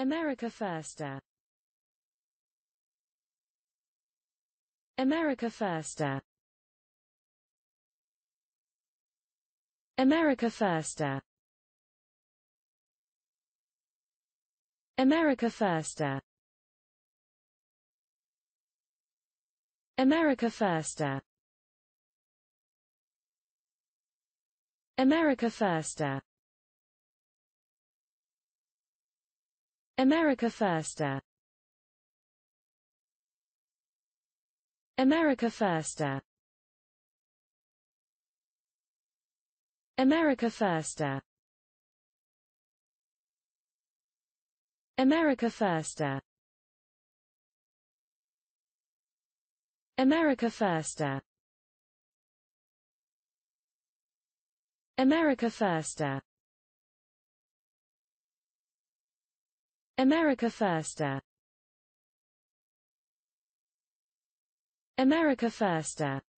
America Firster uh. America Firster uh. America Firster uh. America Firster America Firster America Firster America Firster uh. America Firster uh. America Firster uh. America Firster America Firster America Firster America Firster uh. America Firster uh.